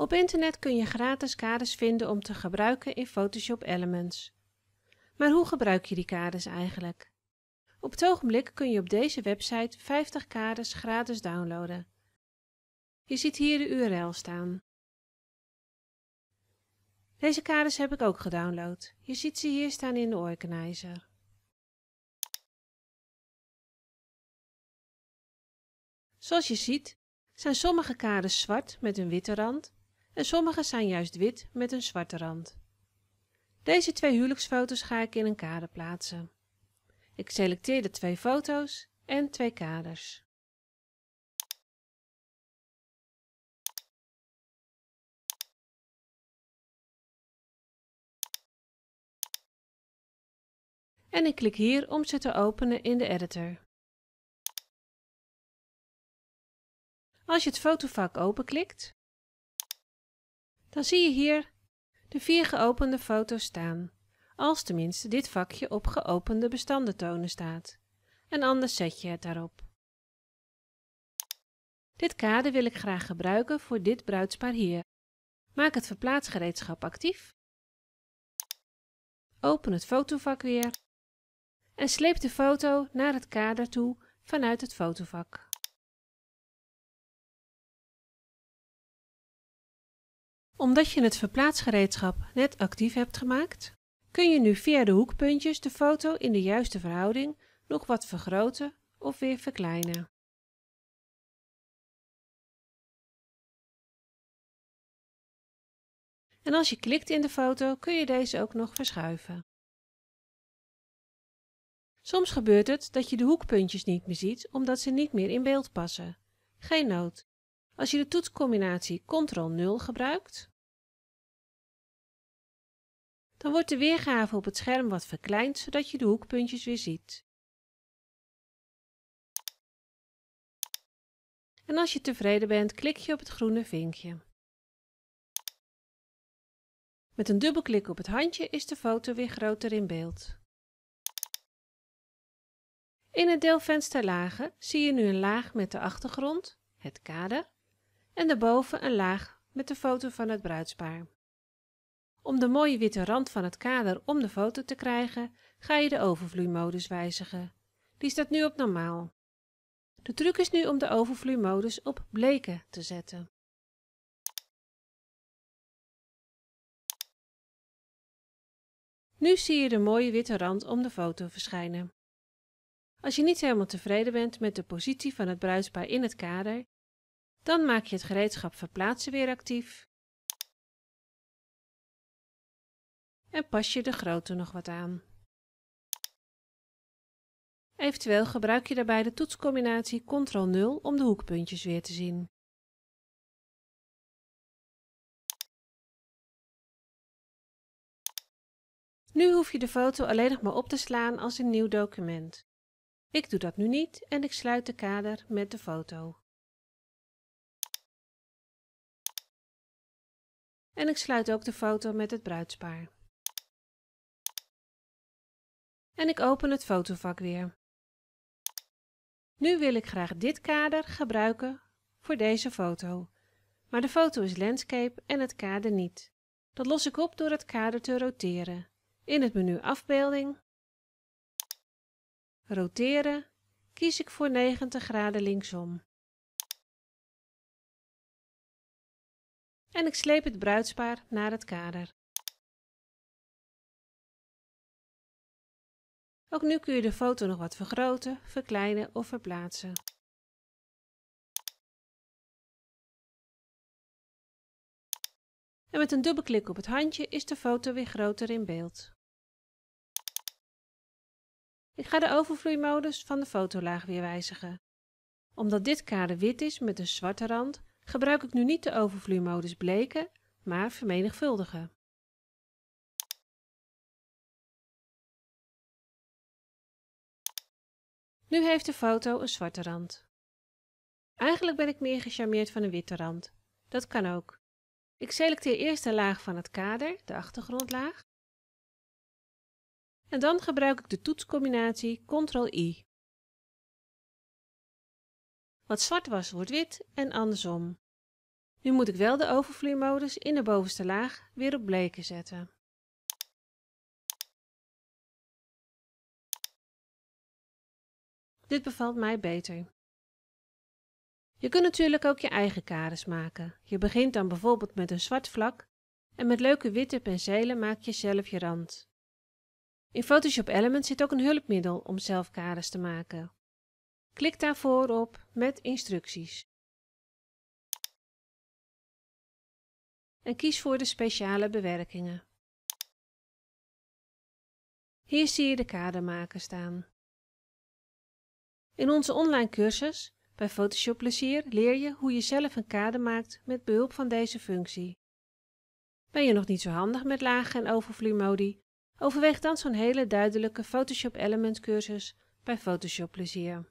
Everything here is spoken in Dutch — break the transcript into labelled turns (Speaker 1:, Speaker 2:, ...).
Speaker 1: Op internet kun je gratis kaders vinden om te gebruiken in Photoshop Elements. Maar hoe gebruik je die kaders eigenlijk? Op het ogenblik kun je op deze website 50 kaders gratis downloaden. Je ziet hier de URL staan. Deze kaders heb ik ook gedownload. Je ziet ze hier staan in de organizer. Zoals je ziet zijn sommige kaders zwart met een witte rand en sommige zijn juist wit met een zwarte rand. Deze twee huwelijksfoto's ga ik in een kader plaatsen. Ik selecteer de twee foto's en twee kaders.
Speaker 2: En ik klik hier om ze te openen in de editor.
Speaker 1: Als je het fotovak openklikt, dan zie je hier de vier geopende foto's staan, als tenminste dit vakje op geopende bestanden tonen staat. En anders zet je het daarop. Dit kader wil ik graag gebruiken voor dit bruidspaar hier. Maak het verplaatsgereedschap actief. Open het fotovak weer en sleep de foto naar het kader toe vanuit
Speaker 2: het fotovak.
Speaker 1: Omdat je het verplaatsgereedschap net actief hebt gemaakt, kun je nu via de hoekpuntjes de foto in de juiste verhouding nog wat vergroten of weer
Speaker 2: verkleinen.
Speaker 1: En als je klikt in de foto kun je deze ook nog verschuiven. Soms gebeurt het dat je de hoekpuntjes niet meer ziet omdat ze niet meer in beeld passen. Geen nood. Als je de toetscombinatie Ctrl 0 gebruikt, dan wordt de weergave op het scherm wat verkleind, zodat je de hoekpuntjes weer ziet. En als je tevreden bent, klik je op het groene vinkje. Met een dubbelklik op het handje is de foto weer groter in beeld. In het deelvenster lagen zie je nu een laag met de achtergrond, het kader, en daarboven een laag met de foto van het bruidspaar. Om de mooie witte rand van het kader om de foto te krijgen, ga je de overvloeimodus wijzigen. Die staat nu op normaal. De truc is nu om de overvloeimodus op bleken te zetten. Nu zie je de mooie witte rand om de foto verschijnen. Als je niet helemaal tevreden bent met de positie van het bruidspaar in het kader, dan maak je het gereedschap verplaatsen weer actief en pas je de grootte nog wat
Speaker 2: aan. Eventueel gebruik je daarbij de toetscombinatie Ctrl-0 om de hoekpuntjes weer te zien.
Speaker 1: Nu hoef je de foto alleen nog maar op te slaan als een nieuw document. Ik doe dat nu niet en ik sluit de kader met de foto. En ik sluit ook de foto met het bruidspaar en ik open het fotovak weer. Nu wil ik graag dit kader gebruiken voor deze foto, maar de foto is landscape en het kader niet. Dat los ik op door het kader te roteren. In het menu afbeelding, roteren, kies ik voor 90
Speaker 2: graden linksom.
Speaker 1: En ik sleep het bruidspaar naar het kader. Ook nu kun je de foto nog wat vergroten, verkleinen of verplaatsen. En met een dubbelklik op het handje is de foto weer groter in beeld. Ik ga de overvloeimodus van de fotolaag weer wijzigen. Omdat dit kader wit is met een zwarte rand, gebruik ik nu niet de overvloeimodus bleken, maar vermenigvuldigen. Nu heeft de foto een zwarte rand. Eigenlijk ben ik meer gecharmeerd van een witte rand. Dat kan ook. Ik selecteer eerst de laag van het kader, de achtergrondlaag. En dan gebruik ik de toetscombinatie Ctrl-I. Wat zwart was, wordt wit en andersom. Nu moet ik wel de overvloeimodus in de bovenste laag weer op bleken zetten.
Speaker 2: Dit bevalt mij beter.
Speaker 1: Je kunt natuurlijk ook je eigen kaders maken. Je begint dan bijvoorbeeld met een zwart vlak en met leuke witte penselen maak je zelf je rand. In Photoshop Elements zit ook een hulpmiddel om zelf kaders te maken. Klik daarvoor op met instructies.
Speaker 2: En kies voor de speciale bewerkingen.
Speaker 1: Hier zie je de kadermaker staan. In onze online cursus bij Photoshop Plezier leer je hoe je zelf een kader maakt met behulp van deze functie. Ben je nog niet zo handig met lagen en overvloeimodi? Overweeg dan zo'n hele duidelijke Photoshop Element cursus bij Photoshop Plezier.